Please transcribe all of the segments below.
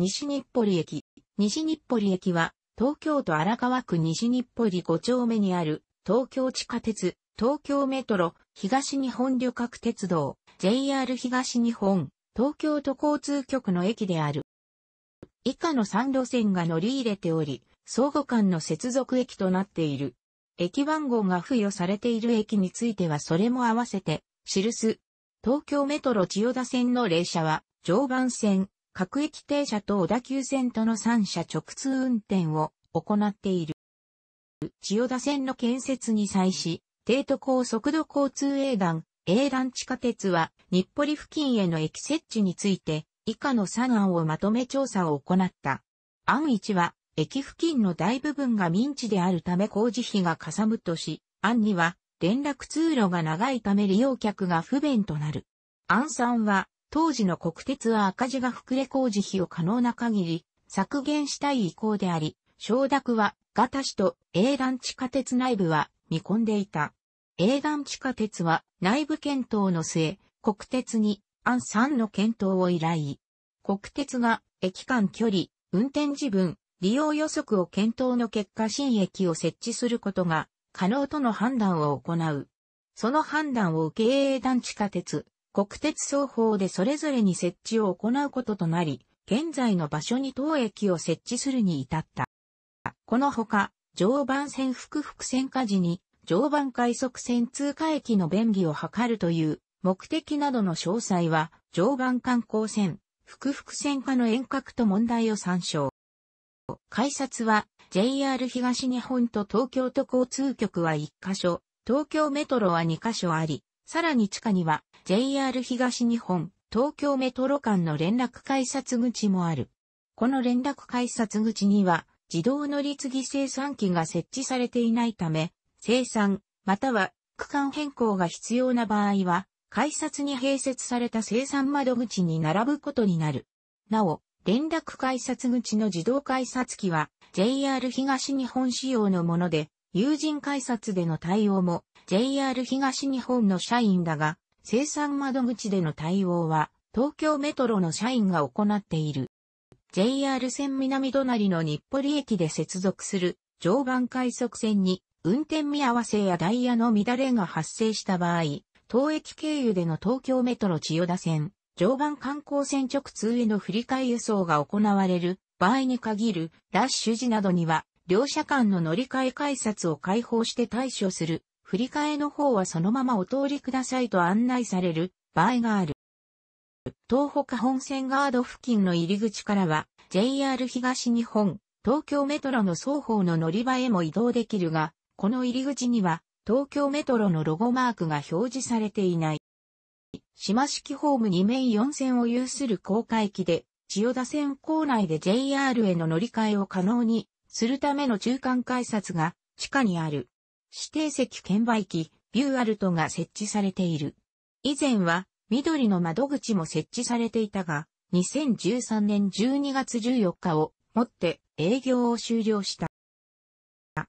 西日暮里駅。西日暮里駅は、東京都荒川区西日暮里5丁目にある、東京地下鉄、東京メトロ、東日本旅客鉄道、JR 東日本、東京都交通局の駅である。以下の3路線が乗り入れており、相互間の接続駅となっている。駅番号が付与されている駅についてはそれも合わせて、記す。東京メトロ千代田線の列車は、常磐線、各駅停車と小田急線との3者直通運転を行っている。千代田線の建設に際し、帝都高速度交通営団、営団地下鉄は日暮里付近への駅設置について以下の3案をまとめ調査を行った。案1は、駅付近の大部分が民地であるため工事費がかさむとし、案2は、連絡通路が長いため利用客が不便となる。案3は、当時の国鉄は赤字が膨れ工事費を可能な限り削減したい意向であり、承諾は、ガタ市と A 団地下鉄内部は見込んでいた。A 団地下鉄は内部検討の末、国鉄に案3の検討を依頼。国鉄が駅間距離、運転時分、利用予測を検討の結果新駅を設置することが可能との判断を行う。その判断を受け A 団地下鉄、国鉄双方でそれぞれに設置を行うこととなり、現在の場所に当駅を設置するに至った。このほか、常磐線複々線下時に、常磐快速線通過駅の便宜を図るという目的などの詳細は、常磐観光線、複々線下の遠隔と問題を参照。改札は JR 東日本と東京都交通局は1カ所、東京メトロは2カ所あり、さらに地下には JR 東日本、東京メトロ間の連絡改札口もある。この連絡改札口には自動乗り継ぎ生産機が設置されていないため、生産、または区間変更が必要な場合は、改札に併設された生産窓口に並ぶことになる。なお、連絡改札口の自動改札機は JR 東日本仕様のもので、有人改札での対応も JR 東日本の社員だが、生産窓口での対応は、東京メトロの社員が行っている。JR 線南隣の日暮里駅で接続する常磐快速線に運転見合わせやダイヤの乱れが発生した場合、当駅経由での東京メトロ千代田線、常磐観光線直通への振り替え輸送が行われる場合に限るラッシュ時などには、両社間の乗り換え改札を開放して対処する振り替えの方はそのままお通りくださいと案内される場合がある。東北本線ガード付近の入り口からは JR 東日本、東京メトロの双方の乗り場へも移動できるが、この入り口には東京メトロのロゴマークが表示されていない。島式ホーム2面4線を有する高架駅で、千代田線構内で JR への乗り換えを可能にするための中間改札が地下にある。指定席券売機、ビューアルトが設置されている。以前は、緑の窓口も設置されていたが、2013年12月14日をもって営業を終了した。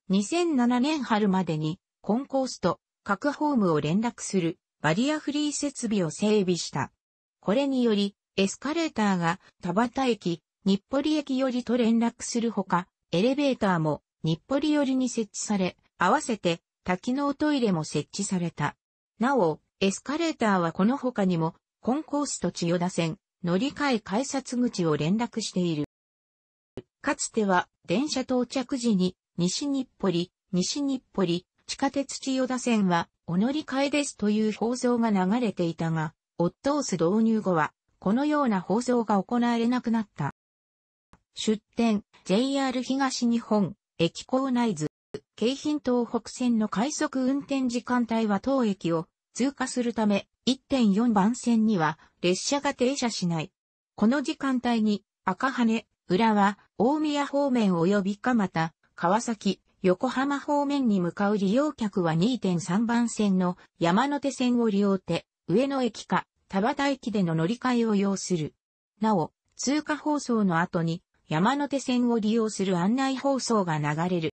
2007年春までに、コンコースと各ホームを連絡するバリアフリー設備を整備した。これにより、エスカレーターが田端駅、日暮里駅よりと連絡するほか、エレベーターも日暮里寄りに設置され、合わせて多機能トイレも設置された。なお、エスカレーターはこの他にも、コンコースと千代田線、乗り換え改札口を連絡している。かつては、電車到着時に、西日暮里、西日暮里、地下鉄千代田線は、お乗り換えですという放送が流れていたが、オットース導入後は、このような放送が行われなくなった。出店、JR 東日本、駅構内図。京浜東北線の快速運転時間帯は当駅を通過するため、1.4番線には列車が停車しない。この時間帯に赤羽、浦和、大宮方面及び蒲田、川崎、横浜方面に向かう利用客は2.3番線の山手線を利用て、上野駅か田端駅での乗り換えを要する。なお、通過放送の後に山手線を利用する案内放送が流れる。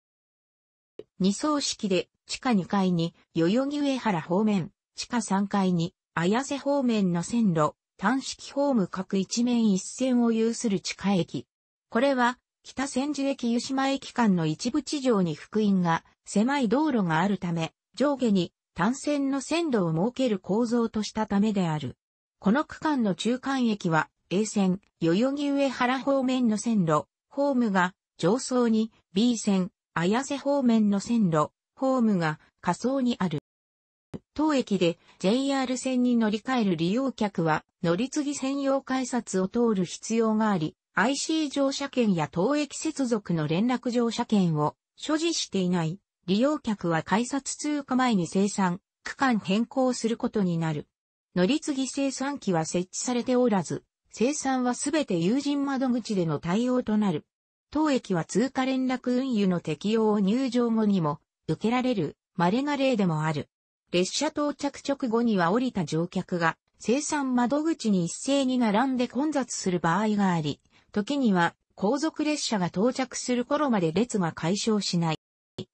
二層式で、地下2階に、代々木上原方面、地下3階に、綾瀬方面の線路、単式ホーム各一面一線を有する地下駅。これは、北千住駅湯島駅間の一部地上に福音が、狭い道路があるため、上下に単線の線路を設ける構造としたためである。この区間の中間駅は、A 線、代々木上原方面の線路、ホームが、上層に B 線、綾瀬方面の線路、ホームが仮想にある。当駅で JR 線に乗り換える利用客は乗り継ぎ専用改札を通る必要があり、IC 乗車券や当駅接続の連絡乗車券を所持していない利用客は改札通過前に生産、区間変更することになる。乗り継ぎ生産機は設置されておらず、生産はすべて有人窓口での対応となる。当駅は通貨連絡運輸の適用を入場後にも受けられる稀な例でもある。列車到着直後には降りた乗客が生産窓口に一斉に並んで混雑する場合があり、時には後続列車が到着する頃まで列が解消しない。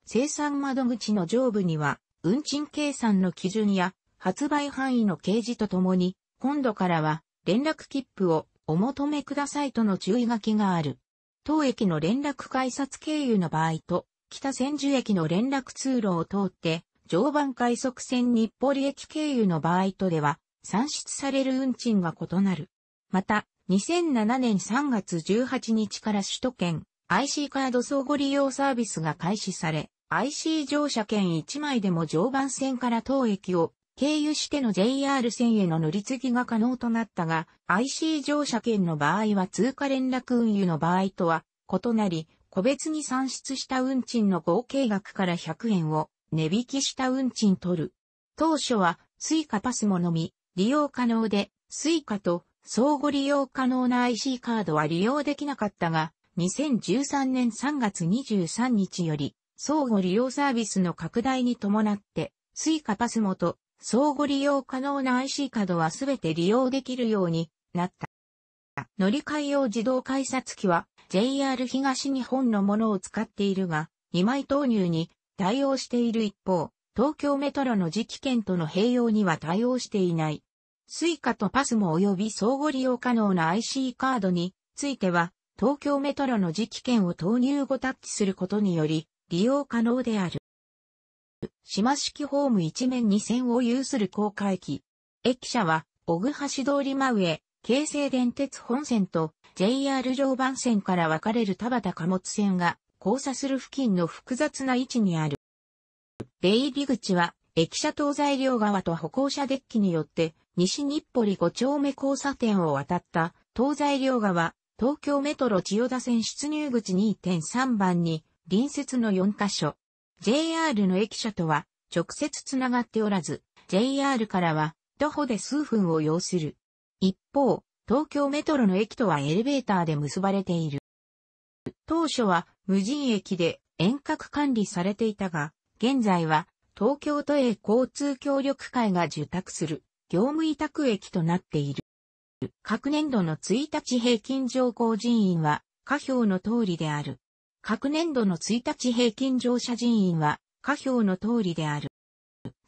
生産窓口の上部には運賃計算の基準や発売範囲の掲示とともに、今度からは連絡切符をお求めくださいとの注意書きがある。当駅の連絡改札経由の場合と、北千住駅の連絡通路を通って、常磐快速線日暮里駅経由の場合とでは、算出される運賃が異なる。また、2007年3月18日から首都圏 IC カード相互利用サービスが開始され、IC 乗車券1枚でも常磐線から当駅を経由しての JR 線への乗り継ぎが可能となったが、IC 乗車券の場合は通貨連絡運輸の場合とは異なり、個別に算出した運賃の合計額から100円を値引きした運賃取る。当初は、イカパスものみ、利用可能で、イカと相互利用可能な IC カードは利用できなかったが、2013年3月23日より、相互利用サービスの拡大に伴って、スイカパスモと相互利用可能な IC カードはすべて利用できるようになった。乗り換え用自動改札機は JR 東日本のものを使っているが、2枚投入に対応している一方、東京メトロの磁気券との併用には対応していない。suica とパスも及び相互利用可能な IC カードについては、東京メトロの磁気券を投入後タッチすることにより利用可能である。島式ホーム一面に線を有する高架駅。駅舎は、小久橋通り真上、京成電鉄本線と JR 常磐線から分かれる田端貨物線が交差する付近の複雑な位置にある。出入り口は、駅舎東西両側と歩行者デッキによって、西日暮里五丁目交差点を渡った東西両側、東京メトロ千代田線出入口2.3番に、隣接の4カ所、JR の駅舎とは直接つながっておらず、JR からは徒歩で数分を要する。一方、東京メトロの駅とはエレベーターで結ばれている。当初は無人駅で遠隔管理されていたが、現在は東京都営交通協力会が受託する業務委託駅となっている。各年度の1日平均乗降人員は下表の通りである。各年度の1日平均乗車人員は、下表の通りである。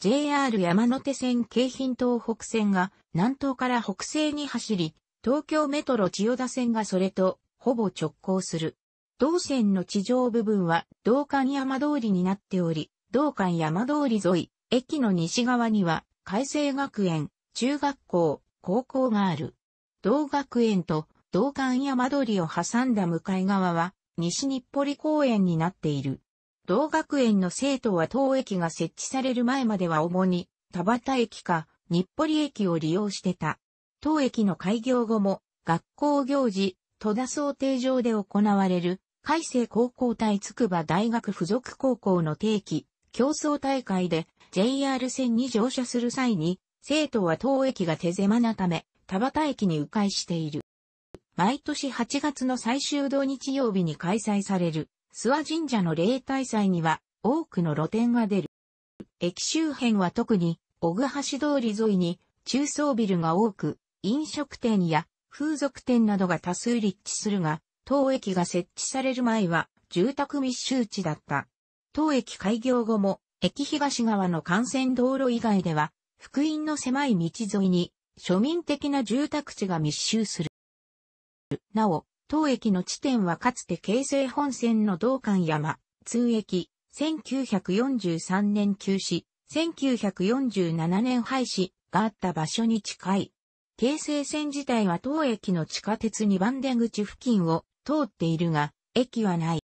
JR 山手線京浜東北線が南東から北西に走り、東京メトロ千代田線がそれとほぼ直行する。同線の地上部分は道館山通りになっており、道館山通り沿い、駅の西側には海星学園、中学校、高校がある。道学園と道館山通りを挟んだ向かい側は西日暮里公園になっている。同学園の生徒は当駅が設置される前までは主に田端駅か日暮里駅を利用してた。当駅の開業後も学校行事、戸田想定上で行われる海星高校対筑波大学附属高校の定期競争大会で JR 線に乗車する際に生徒は当駅が手狭なため田端駅に迂回している。毎年8月の最終土日曜日に開催される、諏訪神社の例大祭には多くの露店が出る。駅周辺は特に、小久橋通り沿いに中層ビルが多く、飲食店や風俗店などが多数立地するが、当駅が設置される前は住宅密集地だった。当駅開業後も、駅東側の幹線道路以外では、福音の狭い道沿いに、庶民的な住宅地が密集する。なお、当駅の地点はかつて京成本線の道館山、通駅、1943年休止、1947年廃止があった場所に近い。京成線自体は当駅の地下鉄2番出口付近を通っているが、駅はない。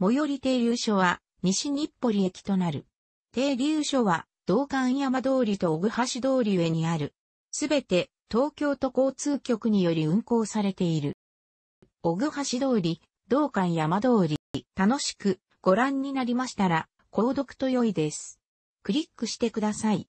最寄り停留所は西日暮里駅となる。停留所は道館山通りと小久橋通り上にある。すべて東京都交通局により運行されている。小具橋通り、道館山通り、楽しくご覧になりましたら、購読と良いです。クリックしてください。